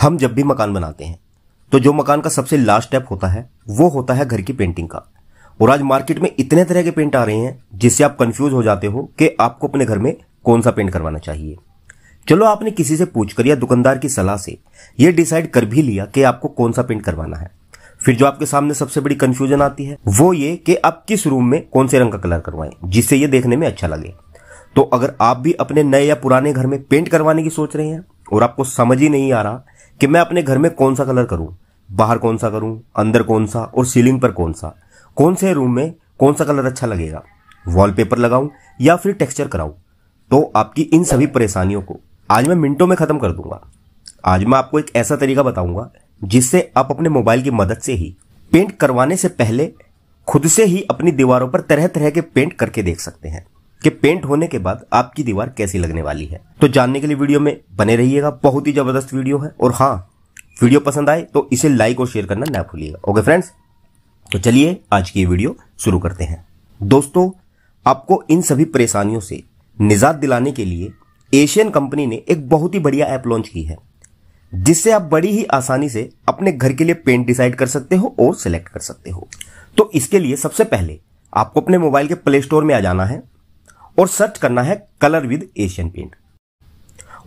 हम जब भी मकान बनाते हैं तो जो मकान का सबसे लास्ट स्टेप होता है वो होता है घर की पेंटिंग का और आज मार्केट में इतने तरह के पेंट आ रहे हैं जिससे आप कंफ्यूज हो जाते हो कि आपको अपने घर में कौन सा पेंट करवाना चाहिए चलो आपने किसी से पूछकर या दुकानदार की सलाह से यह डिसाइड कर भी लिया कि आपको कौन सा पेंट करवाना है फिर जो आपके सामने सबसे बड़ी कंफ्यूजन आती है वो ये कि आप किस रूम में कौन से रंग का कलर करवाएं जिससे ये देखने में अच्छा लगे तो अगर आप भी अपने नए या पुराने घर में पेंट करवाने की सोच रहे हैं और आपको समझ ही नहीं आ रहा कि मैं अपने घर में कौन सा कलर करूं बाहर कौन सा करूं अंदर कौन सा और सीलिंग पर कौन सा कौन से रूम में कौन सा कलर अच्छा लगेगा वॉलपेपर लगाऊं या फिर टेक्सचर कराऊं तो आपकी इन सभी परेशानियों को आज मैं मिनटों में ख़त्म कर दूंगा आज मैं आपको एक ऐसा तरीका बताऊंगा जिससे आप अपने मोबाइल की मदद से ही पेंट करवाने से पहले खुद से ही अपनी दीवारों पर तरह तरह के पेंट करके देख सकते हैं कि पेंट होने के बाद आपकी दीवार कैसी लगने वाली है तो जानने के लिए वीडियो में बने रहिएगा बहुत ही जबरदस्त वीडियो है और हाँ वीडियो पसंद आए तो इसे लाइक और शेयर करना ना भूलिएगा ओके फ्रेंड्स तो चलिए आज की वीडियो शुरू करते हैं दोस्तों आपको इन सभी परेशानियों से निजात दिलाने के लिए एशियन कंपनी ने एक बहुत ही बढ़िया ऐप लॉन्च की है जिससे आप बड़ी ही आसानी से अपने घर के लिए पेंट डिसाइड कर सकते हो और सिलेक्ट कर सकते हो तो इसके लिए सबसे पहले आपको अपने मोबाइल के प्ले स्टोर में आ जाना है और सर्च करना है कलर विद एशियन पेंट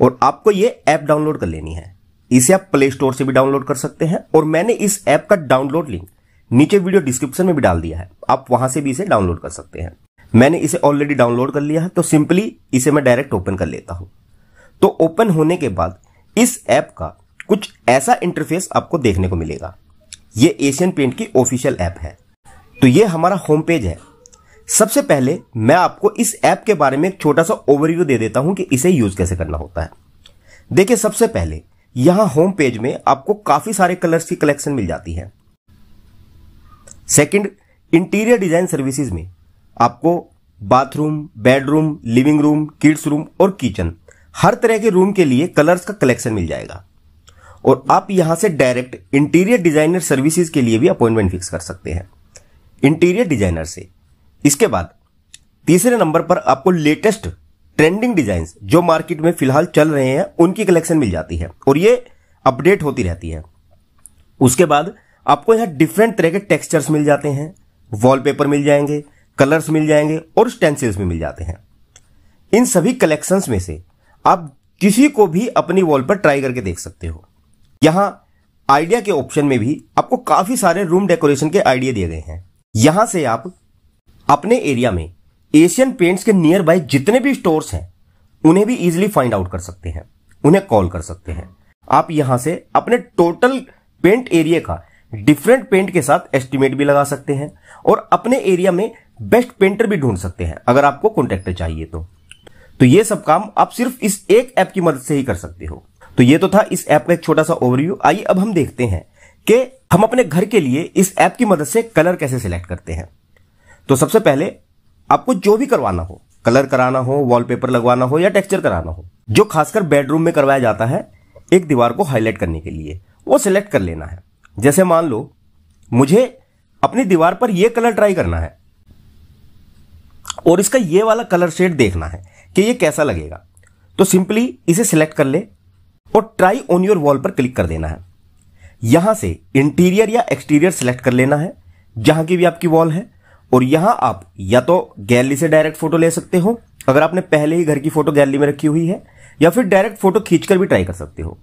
और आपको यह ऐप डाउनलोड कर लेनी है इसे आप प्ले स्टोर से भी डाउनलोड कर सकते हैं और मैंने इस ऐप का डाउनलोड लिंक नीचे वीडियो डिस्क्रिप्शन में भी डाल दिया है आप वहां से भी इसे डाउनलोड कर सकते हैं मैंने इसे ऑलरेडी डाउनलोड कर लिया है तो सिंपली इसे मैं डायरेक्ट ओपन कर लेता हूं तो ओपन होने के बाद इस ऐप का कुछ ऐसा इंटरफेस आपको देखने को मिलेगा ये एशियन पेंट की ऑफिशियल ऐप है तो ये हमारा होम पेज है सबसे पहले मैं आपको इस ऐप के बारे में एक छोटा सा ओवरव्यू दे देता हूं कि इसे यूज कैसे करना होता है देखिए सबसे पहले यहां होम पेज में आपको काफी सारे कलर्स की कलेक्शन मिल जाती है सेकंड इंटीरियर डिजाइन सर्विसेज में आपको bathroom bedroom living room kids room और किचन हर तरह के रूम के लिए कलर्स का कलेक्शन मिल जाएगा और आप यहां से डायरेक्ट इंटीरियर डिजाइनर सर्विसेज के लिए भी अपॉइंटमेंट फिक्स कर सकते हैं इंटीरियर डिजाइनर से इसके बाद तीसरे नंबर पर आपको लेटेस्ट ट्रेंडिंग डिजाइन जो मार्केट में फिलहाल चल रहे हैं उनकी कलेक्शन मिल जाती है और ये अपडेट होती रहती है उसके बाद आपको यहां डिफरेंट तरह के टेक्सचर्स मिल जाते हैं वॉलपेपर मिल जाएंगे कलर्स मिल जाएंगे और स्टेंसिल्स भी मिल जाते हैं इन सभी कलेक्शंस में से आप किसी को भी अपनी वॉल पर ट्राई करके देख सकते हो यहां आइडिया के ऑप्शन में भी आपको काफी सारे रूम डेकोरेशन के आइडिया दिए गए हैं यहां से आप अपने एरिया में एशियन पेंट्स के नियर बाय जितने भी स्टोर्स हैं उन्हें भी इजिली फाइंड आउट कर सकते हैं उन्हें कॉल कर सकते हैं आप यहां से अपने टोटल पेंट एरिया का डिफरेंट पेंट के साथ एस्टिमेट भी लगा सकते हैं और अपने एरिया में बेस्ट पेंटर भी ढूंढ सकते हैं अगर आपको कॉन्ट्रेक्टर चाहिए तो तो ये सब काम आप सिर्फ इस एक ऐप की मदद से ही कर सकते हो तो ये तो था इस ऐप का एक छोटा सा ओवरव्यू आइए अब हम देखते हैं कि हम अपने घर के लिए इस ऐप की मदद से कलर कैसे सिलेक्ट करते हैं तो सबसे पहले आपको जो भी करवाना हो कलर कराना हो वॉलपेपर लगवाना हो या टेक्सचर कराना हो जो खासकर बेडरूम में करवाया जाता है एक दीवार को हाईलाइट करने के लिए वो सिलेक्ट कर लेना है जैसे मान लो मुझे अपनी दीवार पर यह कलर ट्राई करना है और इसका ये वाला कलर शेड देखना है कि यह कैसा लगेगा तो सिंपली इसे सिलेक्ट कर ले और ट्राई ऑन योर वॉल पर क्लिक कर देना है यहां से इंटीरियर या एक्सटीरियर सिलेक्ट कर लेना है जहां की भी आपकी वॉल है और यहां आप या तो गैलरी से डायरेक्ट फोटो ले सकते हो अगर आपने पहले ही घर की फोटो गैलरी में रखी हुई है या फिर डायरेक्ट फोटो खींचकर भी ट्राई कर सकते हो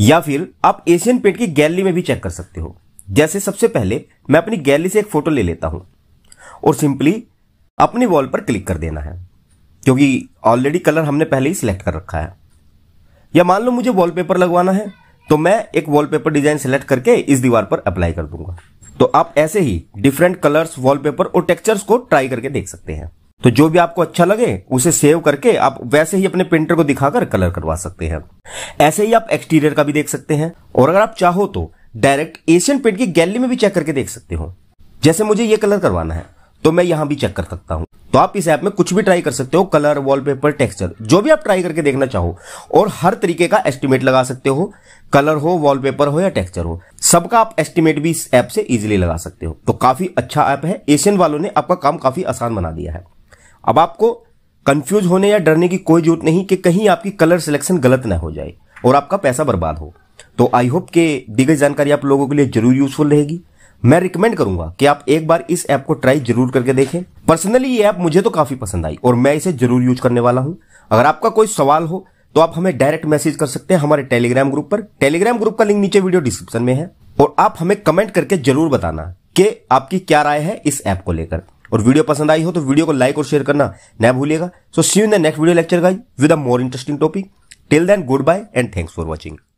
या फिर आप एशियन पेंट की गैलरी में भी चेक कर सकते हो जैसे सबसे पहले मैं अपनी गैलरी से एक फोटो ले लेता हूं और सिंपली अपनी वॉल पर क्लिक कर देना है क्योंकि ऑलरेडी कलर हमने पहले ही सिलेक्ट कर रखा है या मान लो मुझे वॉलपेपर लगवाना है तो मैं एक वॉलपेपर डिजाइन सेलेक्ट करके इस दीवार पर अप्लाई कर दूंगा तो आप ऐसे ही डिफरेंट कलर्स वॉलपेपर और टेक्सचर्स को ट्राई करके देख सकते हैं तो जो भी आपको अच्छा लगे उसे सेव करके आप वैसे ही अपने प्रिंटर को दिखाकर कलर करवा सकते हैं ऐसे ही आप एक्सटीरियर का भी देख सकते हैं और अगर आप चाहो तो डायरेक्ट एशियन पेंट की गैलरी में भी चेक करके देख सकते हो जैसे मुझे ये कलर करवाना है तो मैं यहाँ भी चेक कर सकता हूँ तो आप इस ऐप में कुछ भी ट्राई कर सकते हो कलर वॉलपेपर टेक्सचर जो भी आप ट्राई करके देखना चाहो और हर तरीके का एस्टिमेट लगा सकते हो कलर हो वॉलपेपर हो या टेक्सचर हो सबका आप एस्टिमेट भी इस ऐप से इजीली लगा सकते हो तो काफी अच्छा ऐप है एशियन वालों ने आपका काम काफी आसान बना दिया है अब आपको कंफ्यूज होने या डरने की कोई जरूरत नहीं कि कहीं आपकी कलर सिलेक्शन गलत ना हो जाए और आपका पैसा बर्बाद हो तो आई होप के दी गई जानकारी आप लोगों के लिए जरूर यूजफुल रहेगी मैं रिकमेंड करूंगा कि आप एक बार इस ऐप को ट्राई जरूर करके देखें पर्सनली ये ऐप मुझे तो काफी पसंद आई और मैं इसे जरूर यूज करने वाला हूं अगर आपका कोई सवाल हो तो आप हमें डायरेक्ट मैसेज कर सकते हैं हमारे टेलीग्राम ग्रुप पर टेलीग्राम ग्रुप का लिंक नीचे वीडियो डिस्क्रिप्शन में है और आप हमें कमेंट करके जरूर बताना कि आपकी क्या राय है इस ऐप को लेकर और वीडियो पसंद आई हो तो वीडियो को लाइक और शेयर करना न भूलिएगा so see you in the next video lecture guys with a more interesting topic till then goodbye and thanks for watching